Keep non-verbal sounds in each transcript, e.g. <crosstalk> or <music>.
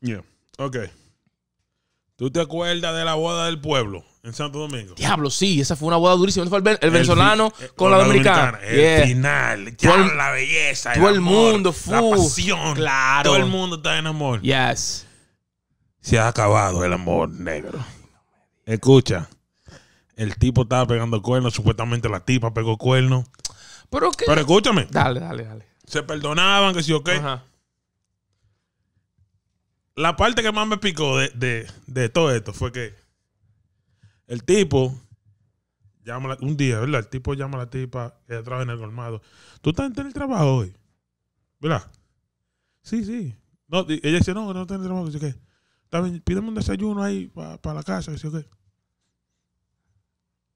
Yeah. Ok. ¿Tú te acuerdas de la boda del pueblo en Santo Domingo? Diablo, sí, esa fue una boda durísima. el, venezolano eh, con, la, dominicana. El final, ya la belleza. Todo el, mundo, fue. La pasión. Todo el mundo está en amor. Yes. Se ha acabado el amor negro. Escucha, el tipo estaba pegando cuernos, supuestamente la tipa pegó cuernos. Pero qué? Pero escúchame. Dale, dale, dale. Se perdonaban, que sí o qué. Ajá la parte que más me picó de, de, todo esto fue que el tipo llama un día, ¿verdad? El tipo llama a la tipa que trabaja en el colmado. ¿Tú estás en el trabajo hoy? ¿Verdad? Sí, sí. ella dice, no, no estoy en el trabajo. Dice, ¿qué? También, pídeme un desayuno ahí para la casa. Dice, ¿qué?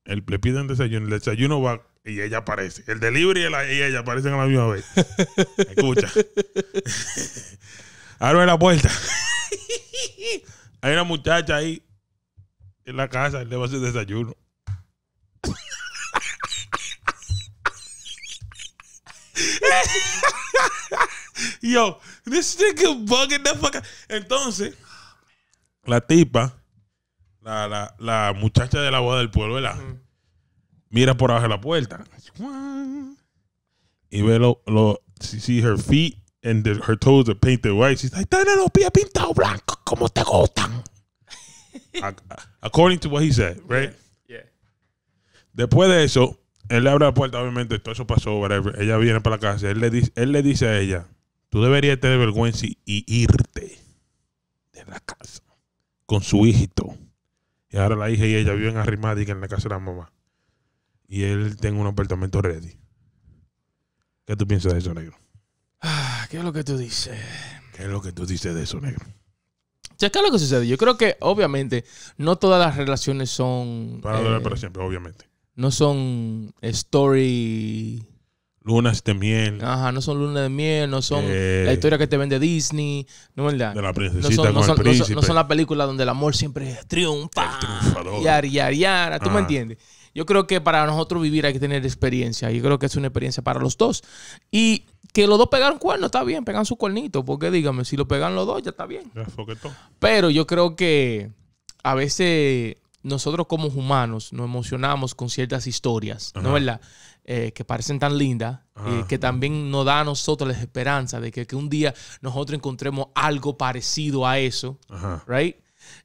El, le piden desayuno. El desayuno va y ella aparece. El delivery y, y ella aparecen a la misma vez. <laughs> Escucha. <laughs> Abre la puerta. Hay una muchacha ahí en la casa, y le va a hacer desayuno. <laughs> Yo, this nigga bugging the fuck. Entonces, la tipa, la, muchacha de la boda del pueblo, ¿verdad? Mira por abajo de la puerta. Y ve lo, lo see her feet and sus her toes are painted white. los pies pintados blancos como te gustan." <laughs> According to what he said, right? Después de eso, él le abre la puerta, obviamente, todo eso pasó, Ella viene para la casa, él le dice, él le dice a ella, "Tú deberías tener vergüenza y irte de la casa con su hijito." Y ahora la hija y ella viven arrimadas en la casa de la mamá. Y él tiene un apartamento ready. ¿Qué tú piensas de eso, negro? ¿Qué es lo que tú dices? ¿Qué es lo que tú dices de eso, negro? ¿qué es lo que sucede? Yo creo que, obviamente, no todas las relaciones son. Para siempre, eh, obviamente. No son story. Lunas de miel. Ajá, no son lunas de miel, no son eh, la historia que te vende Disney, no verdad. De la princesita son, no las películas donde el amor siempre triunfa. El yar, yar, yar. ¿Tú me entiendes? Yo creo que para nosotros vivir hay que tener experiencia. Yo creo que es una experiencia para los dos. Y que los dos pegaron cuernos, está bien, pegan su cuernito, porque dígame, si lo pegan los dos, ya está bien. Pero yo creo que a veces nosotros como humanos nos emocionamos con ciertas historias, ¿no es verdad? Eh, que parecen tan lindas eh, que también nos da a nosotros la esperanza de que, un día nosotros encontremos algo parecido a eso, ¿right?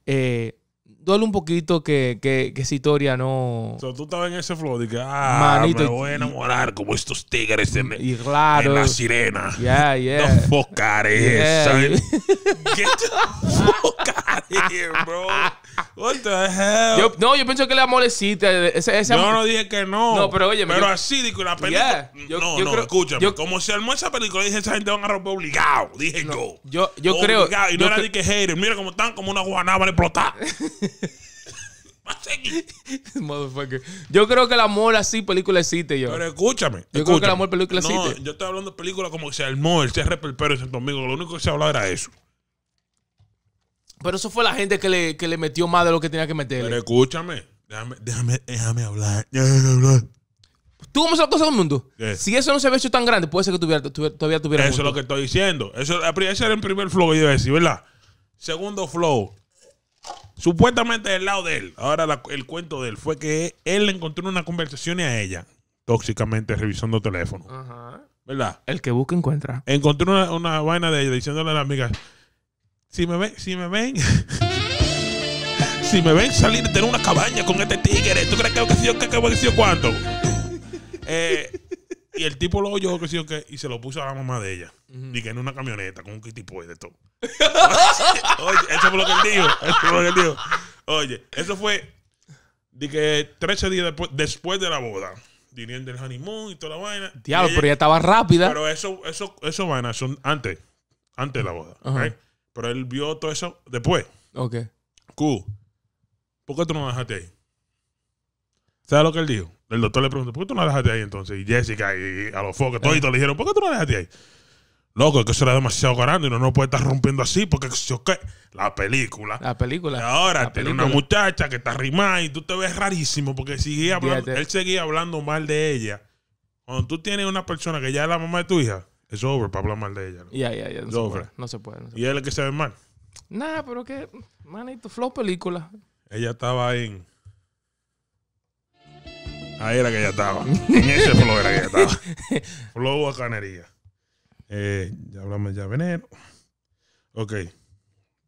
Eh, duele un poquito que, que, que no. O sea, tú estabas en ese flow y que, ah, Manito, me voy a enamorar como estos tigres en, y claro, en la sirena. Yeah, <laughs> yeah. The fuck out of here, son. Get the fuck out of here, bro. What the hell? no, yo pienso que el amor existe No, Yo no dije que no. No, pero oye. Pero así, digo, la película. no, no, escúchame. Como se armó esa película, dije, esa gente van a romper obligado. Dije yo. Yo, yo creo. Y no era dije, de que hater. Mira cómo están como una guanábana <laughs> a explotar. Motherfucker. Yo creo que el amor así película existe yo. Pero escúchame. Yo creo que el amor película existe. No, yo estoy hablando de película como que se armó el CR pero en Santo Domingo. Lo único que se hablaba era eso. Pero eso fue la gente que le, que le metió más de lo que tenía que meter. Pero escúchame, déjame, déjame, déjame hablar. Déjame hablar. ¿Tú cómo sabes todo todo mundo? Si eso no se había hecho tan grande, puede ser que todavía tuviera. Eso es lo que estoy diciendo. Eso, ese era el primer flow que yo iba a decir, ¿verdad? Segundo flow. Supuestamente del lado de él. Ahora el cuento de él fue que él le encontró una conversación a ella, tóxicamente revisando teléfono. Ajá. ¿Verdad? El que busca encuentra. Encontró una, una vaina de ella diciéndole a la amiga. Si me ven, si me ven. <laughs> si me ven salir de una cabaña con este tigre, ¿tú crees que ha sido que, ha decir cuánto? <laughs> Eh, y el tipo lo oyó, que sí o qué, y se lo puso a la mamá de ella. Dije en una camioneta con un tipo y de todo. <laughs> Oye, eso fue lo que él dijo. Eso fue lo que dijo. Oye, eso fue. que 13 días después, después de la boda. Viniendo el honeymoon y toda la vaina. Diablo, pero ya estaba rápida. Pero eso, eso, eso vaina son antes. Antes de la boda. Pero él vio todo eso después. Ok. Q, ¿Por qué tú no me dejaste ahí? ¿Sabes lo que él dijo? El doctor le preguntó, ¿por qué tú no la dejaste ahí entonces? Y Jessica y, a los focos, todos eh. le dijeron, ¿por qué tú no la dejaste ahí? Loco, es que eso era demasiado grande y uno no puede estar rompiendo así porque yo qué. La película. La película. Y ahora tiene una muchacha que está rimada y tú te ves rarísimo porque hablando, él seguía hablando mal de ella. Cuando tú tienes una persona que ya es la mamá de tu hija, es over para hablar mal de ella. Ya, ya, ya. No, se puede, ¿Y él es que se ve mal? Nada, pero que. Manito, flow película. Ella estaba en. Ahí era que ella estaba. en ese flow era que ella estaba. <laughs> flow bacanería. Eh, ya hablamos ya veneno. Ok.